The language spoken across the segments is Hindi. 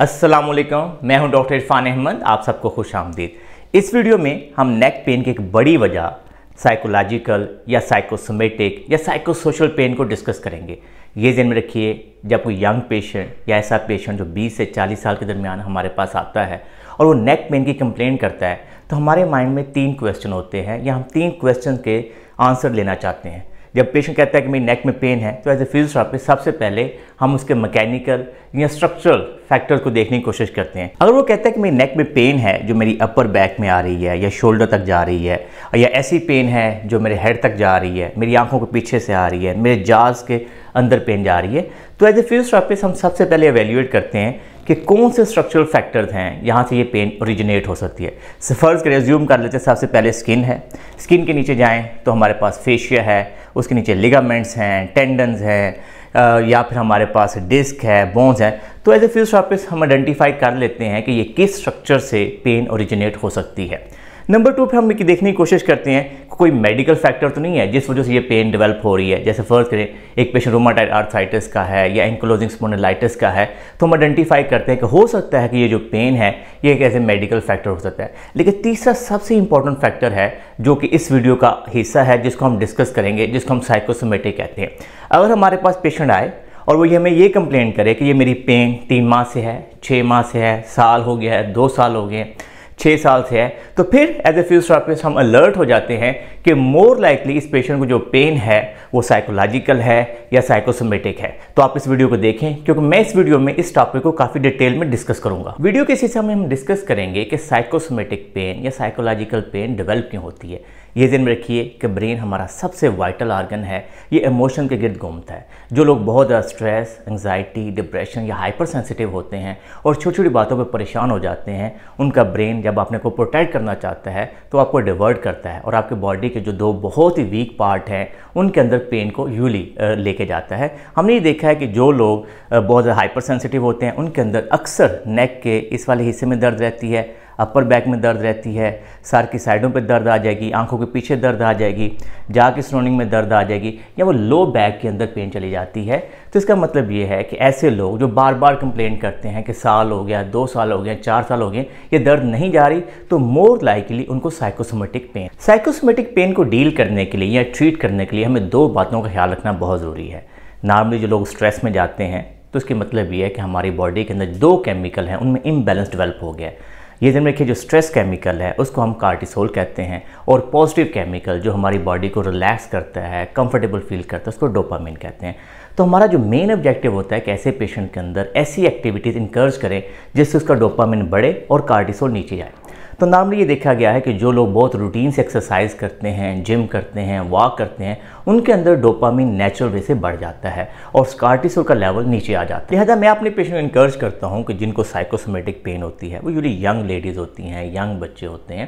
अस्सलाम वालेकुम मैं हूं डॉक्टर इरफान अहमद आप सबको खुश आमदीद इस वीडियो में हम नेक पेन की एक बड़ी वजह साइकोलॉजिकल या साइकोसोमेटिक या साइकोसोशल पेन को डिस्कस करेंगे ये जहन में रखिए जब कोई यंग पेशेंट या ऐसा पेशेंट जो 20 से 40 साल के दरमियान हमारे पास आता है और वो नेक पेन की कंप्लेंट करता है तो हमारे माइंड में तीन क्वेश्चन होते हैं या हम तीन क्वेश्चन के आंसर लेना चाहते हैं जब पेशेंट कहता है कि मेरी नेक में पेन है तो एज ए फिजियोथेरापिस्ट सबसे पहले हम उसके मैकेनिकल या स्ट्रक्चरल फैक्टर को देखने की कोशिश करते हैं अगर वो कहता है कि मेरी नेक में पेन है जो मेरी अपर बैक में आ रही है या शोल्डर तक जा रही है या ऐसी पेन है जो मेरे हेड तक जा रही है मेरी आंखों के पीछे से आ रही है मेरे जाज के अंदर पेन जा रही है तो एज ए फिजियोथेरापिस्ट हम सबसे पहले एवेल्यूएट करते हैं कि कौन से स्ट्रक्चरल फैक्टर्स हैं यहाँ से ये पेन ओरिजिनेट हो सकती है सफर्ज के रेज्यूम कर लेते हैं सबसे पहले स्किन है स्किन के नीचे जाएँ तो हमारे पास फेशिया है उसके नीचे लिगामेंट्स हैं टेंडन्स हैं या फिर हमारे पास डिस्क है बोन्स हैं तो एज ए फिजियोथेरापिस्ट हम आइडेंटिफाई कर लेते हैं कि ये किस स्ट्रक्चर से पेन ओरिजिनेट हो सकती है नंबर टू पर हम देखने की कोशिश करते हैं कोई मेडिकल फैक्टर तो नहीं है जिस वजह से ये पेन डेवलप हो रही है जैसे फर्ज करें एक पेशेंट रोमाटाइड आर्थराइटिस का है या एंकोलोजिंग स्पोनलाइटिस का है तो हम आइडेंटिफाई करते हैं कि हो सकता है कि ये जो पेन है ये एक ऐसे मेडिकल फैक्टर हो सकता है लेकिन तीसरा सबसे इंपॉर्टेंट फैक्टर है जो कि इस वीडियो का हिस्सा है जिसको हम डिस्कस करेंगे जिसको हम साइकोसोमेटिक कहते हैं अगर हमारे पास पेशेंट आए और वो ये हमें ये कंप्लेंट करे कि ये मेरी पेन तीन माह से है छः माह से है साल हो गया है दो साल हो गए हैं छः साल से है तो फिर एज ए फिजियोथेरापिस्ट हम अलर्ट हो जाते हैं कि मोर लाइकली इस पेशेंट को जो पेन है वो साइकोलॉजिकल है या साइकोसोमेटिक है तो आप इस वीडियो को देखें क्योंकि मैं इस वीडियो में इस टॉपिक को काफ़ी डिटेल में डिस्कस करूंगा वीडियो के हिस्से में हम डिस्कस करेंगे कि साइकोसोमेटिक पेन या साइकोलॉजिकल पेन डेवलप क्यों होती है ये दिन में रखिए कि ब्रेन हमारा सबसे वाइटल आर्गन है ये इमोशन के गिर्द घूमता है जो लोग बहुत ज़्यादा स्ट्रेस एंगजाइटी डिप्रेशन या हाइपर सेंसिटिव होते हैं और छोटी छोटी बातों पर परेशान हो जाते हैं उनका ब्रेन जब अपने को प्रोटेक्ट करना चाहता है तो आपको डिवर्ट करता है और आपके बॉडी के जो दो बहुत ही वीक पार्ट हैं उनके अंदर पेन को यूली लेके जाता है हमने ये देखा है कि जो लोग बहुत ज़्यादा हाइपर सेंसिटिव होते हैं उनके अंदर अक्सर नेक के इस वाले हिस्से में दर्द रहती है अपर बैक में दर्द रहती है सर की साइडों पे दर्द आ जाएगी आंखों के पीछे दर्द आ जाएगी जा के सराउंडिंग में दर्द आ जाएगी या वो लो बैक के अंदर पेन चली जाती है तो इसका मतलब ये है कि ऐसे लोग जो बार बार कंप्लेन करते हैं कि साल हो गया दो साल हो गया चार साल हो गए ये दर्द नहीं जा रही तो मोर लाइकली उनको साइकोसोमेटिक पेन साइकोसोमेटिक पेन को डील करने के लिए या ट्रीट करने के लिए हमें दो बातों का ख्याल रखना बहुत ज़रूरी है नॉर्मली जो लोग स्ट्रेस में जाते हैं तो इसके मतलब ये है कि हमारी बॉडी के अंदर दो केमिकल हैं उनमें इम्बेलेंस डेवलप हो गया है ये जहन में रखिए जो स्ट्रेस केमिकल है उसको हम कार्टिसोल कहते हैं और पॉजिटिव केमिकल जो हमारी बॉडी को रिलैक्स करता है कंफर्टेबल फील करता है उसको डोपामिन कहते हैं तो हमारा जो मेन ऑब्जेक्टिव होता है कि ऐसे पेशेंट के अंदर ऐसी एक्टिविटीज़ इंकर्ज करें जिससे उसका डोपामिन बढ़े और कार्टिसोल नीचे जाए तो नॉर्मली ये देखा गया है कि जो लोग बहुत रूटीन से एक्सरसाइज करते हैं जिम करते हैं वॉक करते हैं उनके अंदर डोपामिन नेचुरल वे से बढ़ जाता है और स्कार्टिस का लेवल नीचे आ जाता है लिहाजा मैं अपने पेशेंट को इनक्रेज करता हूँ कि जिनको साइकोसोमेटिक पेन होती है वो यूली यंग लेडीज़ होती हैं यंग बच्चे होते हैं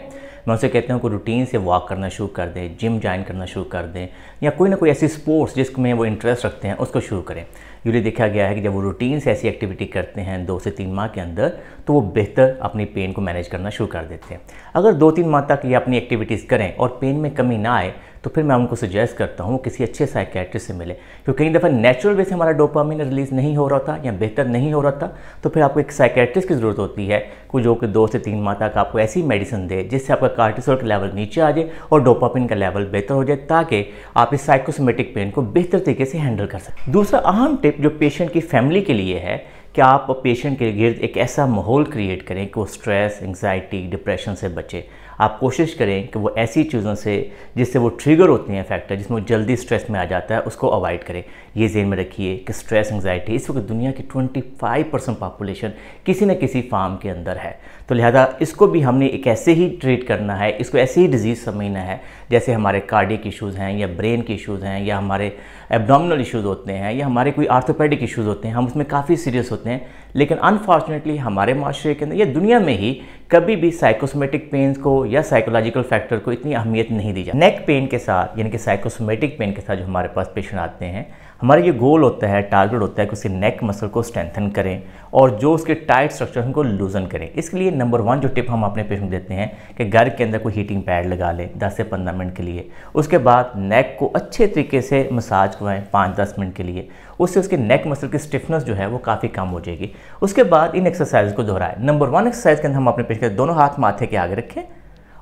मैं उनसे कहता हूँ कि रूटीन से वॉक करना शुरू कर दें जिम ज्वाइन करना शुरू कर दें या कोई ना कोई ऐसी स्पोर्ट्स जिसमें वो इंटरेस्ट रखते हैं उसको शुरू करें यूली देखा गया है कि जब वो रूटीन से ऐसी एक्टिविटी करते हैं दो से तीन माह के अंदर तो वो बेहतर अपनी पेन को मैनेज करना शुरू कर देते हैं अगर दो तीन माह तक ये अपनी एक्टिविटीज़ करें और पेन में कमी ना आए तो फिर मैं उनको सजेस्ट करता हूँ किसी अच्छे साइकेट्रिस्ट से मिले क्योंकि कई दफ़ा नेचुरल वे से हमारा डोपामिन रिलीज़ नहीं हो रहा था या बेहतर नहीं हो रहा था तो फिर आपको एक साइकेट्रिस्ट की ज़रूरत होती है कुछ जो कि दो से तीन माह तक आपको ऐसी मेडिसिन दे जिससे आपका कार्टिसोल का लेवल नीचे आ जाए और डोपामिन का लेवल बेहतर हो जाए ताकि आप इस साइकोसोमेटिक पेन को बेहतर तरीके से हैंडल कर सकें दूसरा अहम टिप जो पेशेंट की फैमिली के लिए है कि आप पेशेंट के गिर्द एक ऐसा माहौल क्रिएट करें कि वो स्ट्रेस एंगजाइटी डिप्रेशन से बचे आप कोशिश करें कि वो ऐसी चीज़ों से जिससे वो ट्रिगर होते हैं फैक्टर जिसमें वो जल्दी स्ट्रेस में आ जाता है उसको अवॉइड करें ये जेन में रखिए कि स्ट्रेस एंगजाइटी इस वक्त दुनिया की 25 परसेंट पॉपुलेशन किसी न किसी फार्म के अंदर है तो लिहाजा इसको भी हमने एक ऐसे ही ट्रीट करना है इसको ऐसे ही डिजीज़ समझना है जैसे हमारे कार्डिक इशूज़ हैं या ब्रेन के इशूज़ हैं या हमारे एबडामिनल इशूज़ होते हैं या हमारे कोई आर्थोपेडिक इशूज़ होते हैं हम उसमें काफ़ी सीरियस होते हैं होते हैं लेकिन अनफॉर्चुनेटली हमारे माशरे के अंदर या दुनिया में ही कभी भी साइकोसमेटिक पेन को या साइकोलॉजिकल फैक्टर को इतनी अहमियत नहीं दी जाती नेक पेन के साथ यानी कि साइकोसोमेटिक पेन के साथ जो हमारे पास पेशेंट आते हैं हमारा ये गोल होता है टारगेट होता है कि उसके नेक मसल को स्ट्रेंथन करें और जो उसके टाइट स्ट्रक्चर उनको लूजन करें इसके लिए नंबर वन जो टिप हम अपने पेशेंट देते हैं कि घर के अंदर कोई हीटिंग पैड लगा लें 10 से 15 मिनट के लिए उसके बाद नेक को अच्छे तरीके से मसाज करवाएं 5-10 मिनट के लिए उससे उसके नेक मसल की स्टिफनेस जो है वो काफ़ी कम हो जाएगी उसके बाद इन एक्सरसाइज को दोहराएं नंबर वन एक्सरसाइज के अंदर हम अपने पेशेंट के दोनों हाथ माथे के आगे रखें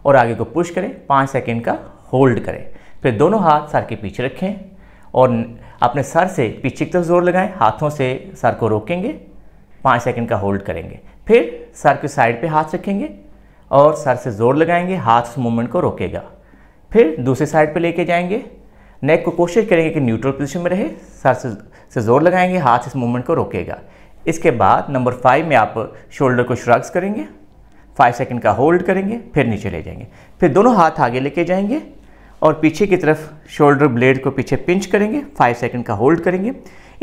और आगे को पुश करें पाँच सेकेंड का होल्ड करें फिर दोनों हाथ सर के पीछे रखें और अपने सर से पीछे की तरफ जोर लगाएं हाथों से सर को रोकेंगे पाँच सेकंड का होल्ड करेंगे फिर सर के साइड पे हाथ रखेंगे और सर से जोर लगाएंगे हाथ उस मूवमेंट को रोकेगा फिर दूसरे साइड पे लेके जाएंगे नेक को कोशिश करेंगे कि न्यूट्रल पोजिशन में रहे सर से, से जोर लगाएंगे हाथ इस मूवमेंट को रोकेगा इसके बाद नंबर फाइव में आप शोल्डर को श्रग्स करेंगे फाइव सेकंड का होल्ड करेंगे फिर नीचे ले जाएंगे फिर दोनों हाथ आगे लेके जाएंगे और पीछे की तरफ शोल्डर ब्लेड को पीछे पिंच करेंगे फाइव सेकेंड का होल्ड करेंगे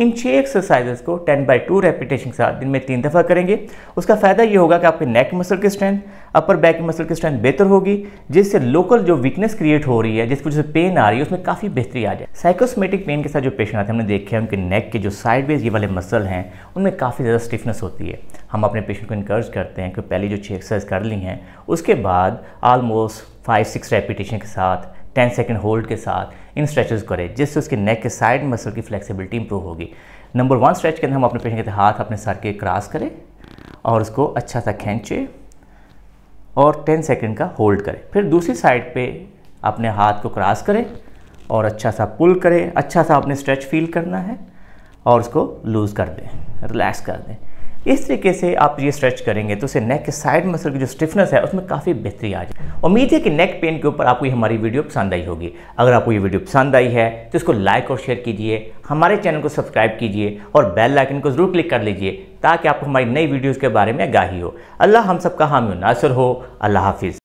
इन छः एक्सरसाइजेज को टेन बाई टू रेपिटेशन के साथ दिन में तीन दफ़ा करेंगे उसका फ़ायदा ये होगा कि आपके नेक मसल की स्ट्रेंथ अपर बैक की मसल की स्ट्रेंथ बेहतर होगी जिससे लोकल जो वीकनेस क्रिएट हो रही है जिस वजह से पेन आ रही है उसमें काफ़ी बेहतरी आ जाए साइकोसमेटिक पेन के साथ जो पेशेंट आते हैं हमने देखे हैं उनके नेक के जो साइड वेज ये वाले मसल हैं उनमें काफ़ी ज़्यादा स्टिफनेस होती है हम अपने पेशेंट को इनकर्ज करते हैं कि पहले जो छः एक्सरसाइज कर ली हैं उसके बाद आलमोस्ट फाइव सिक्स रेपिटेशन के साथ 10 सेकेंड होल्ड के साथ इन स्ट्रेचेस करें जिससे उसके नेक के साइड मसल की फ्लेक्सिबिलिटी इंप्रूव होगी नंबर वन स्ट्रेच के अंदर हम अपने पेशेंट के हाथ अपने सर के क्रॉस करें और उसको अच्छा सा खींचे और 10 सेकेंड का होल्ड करें फिर दूसरी साइड पे अपने हाथ को क्रॉस करें और अच्छा सा पुल करें अच्छा सा अपने स्ट्रेच फील करना है और उसको लूज़ कर दें रिलैक्स कर दें इस तरीके से आप ये स्ट्रेच करेंगे तो उसे नेक के साइड मसल की जो स्टिफनेस है उसमें काफ़ी बेहतरी आ जाए उम्मीद है कि नेक पेन के ऊपर आपको ये हमारी वीडियो पसंद आई होगी अगर आपको ये वीडियो पसंद आई है तो इसको लाइक और शेयर कीजिए हमारे चैनल को सब्सक्राइब कीजिए और बेल आइकन को ज़रूर क्लिक कर लीजिए ताकि आपको हमारी नई वीडियोज़ के बारे में आगाही हो अल्लाह हम सबका हामी नासर हो अल्लाह हाफिज़